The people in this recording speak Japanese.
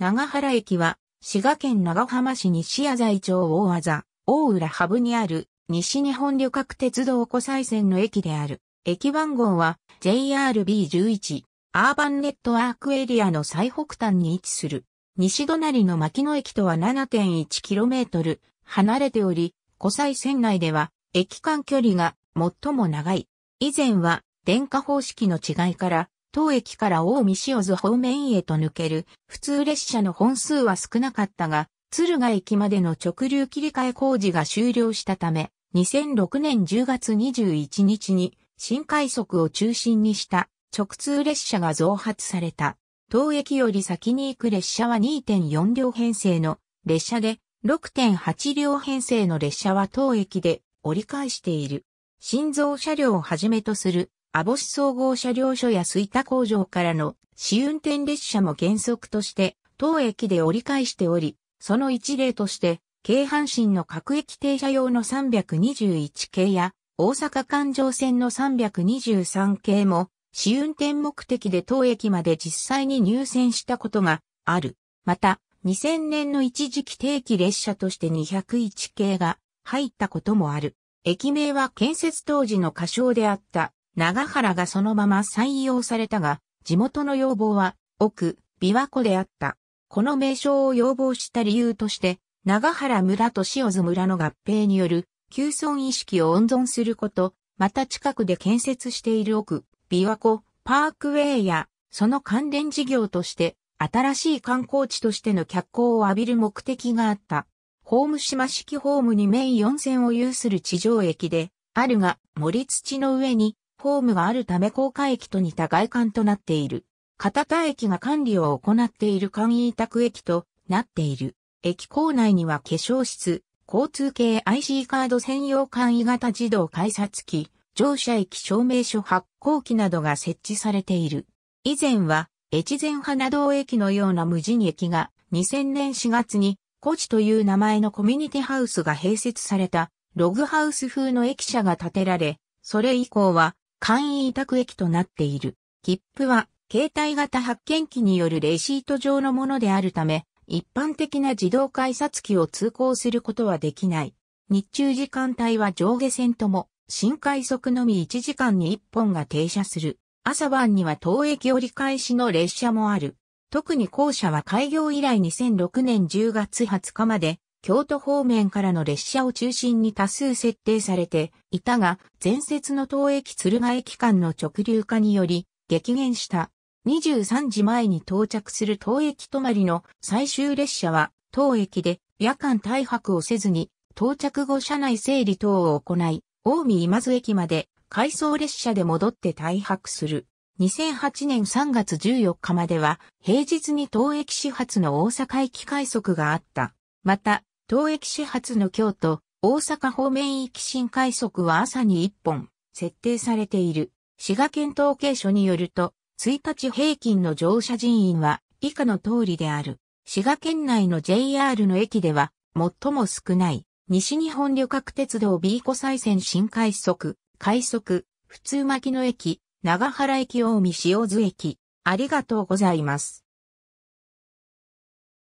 長原駅は、滋賀県長浜市西谷在町大和大浦ハブにある、西日本旅客鉄道湖西線の駅である。駅番号は JRB11、アーバンネットワークエリアの最北端に位置する。西隣の牧野駅とは 7.1km 離れており、湖西線内では駅間距離が最も長い。以前は電化方式の違いから当駅から大見塩津方面へと抜ける普通列車の本数は少なかったが、敦賀駅までの直流切り替え工事が終了したため、2006年10月21日に新快速を中心にした直通列車が増発された。当駅より先に行く列車は2.4両編成の列車で、6.8両編成の列車は当駅で折り返している。新造車両をはじめとする網干総合車両所や水田工場からの試運転列車も原則として当駅で折り返しており、その一例として、京阪神の各駅停車用の321系や大阪環状線の323系も試運転目的で当駅まで実際に入線したことがある。また、2000年の一時期定期列車として201系が入ったこともある。駅名は建設当時の仮称であった長原がそのまま採用されたが、地元の要望は、奥、琵琶湖であった。この名称を要望した理由として、長原村と塩津村の合併による、旧村意識を温存すること、また近くで建設している奥、琵琶湖、パークウェイや、その関連事業として、新しい観光地としての脚光を浴びる目的があった。ホーム島式ホームにメイン4線を有する地上駅で、あるが、森土の上にホームがあるため高架駅と似た外観となっている。片田駅が管理を行っている簡易委託駅となっている。駅構内には化粧室、交通系 IC カード専用簡易型自動改札機、乗車駅証明書発行機などが設置されている。以前は、越前花道駅のような無人駅が2000年4月に、コチという名前のコミュニティハウスが併設されたログハウス風の駅舎が建てられ、それ以降は簡易委託駅となっている。切符は、携帯型発券機によるレシート上のものであるため、一般的な自動改札機を通行することはできない。日中時間帯は上下線とも、新快速のみ1時間に1本が停車する。朝晩には当駅折り返しの列車もある。特に校舎は開業以来2006年10月20日まで京都方面からの列車を中心に多数設定されていたが、前節の東駅鶴ヶ駅間の直流化により激減した。23時前に到着する東駅止まりの最終列車は、東駅で夜間退泊をせずに、到着後車内整理等を行い、大見今津駅まで回送列車で戻って退泊する。2008年3月14日までは平日に東駅始発の大阪駅快速があった。また、東駅始発の京都、大阪方面行き新快速は朝に1本、設定されている。滋賀県統計所によると、1日平均の乗車人員は以下の通りである。滋賀県内の JR の駅では最も少ない。西日本旅客鉄道 B 湖西線新快速、快速、普通巻の駅、長原駅大見塩津駅。ありがとうございます。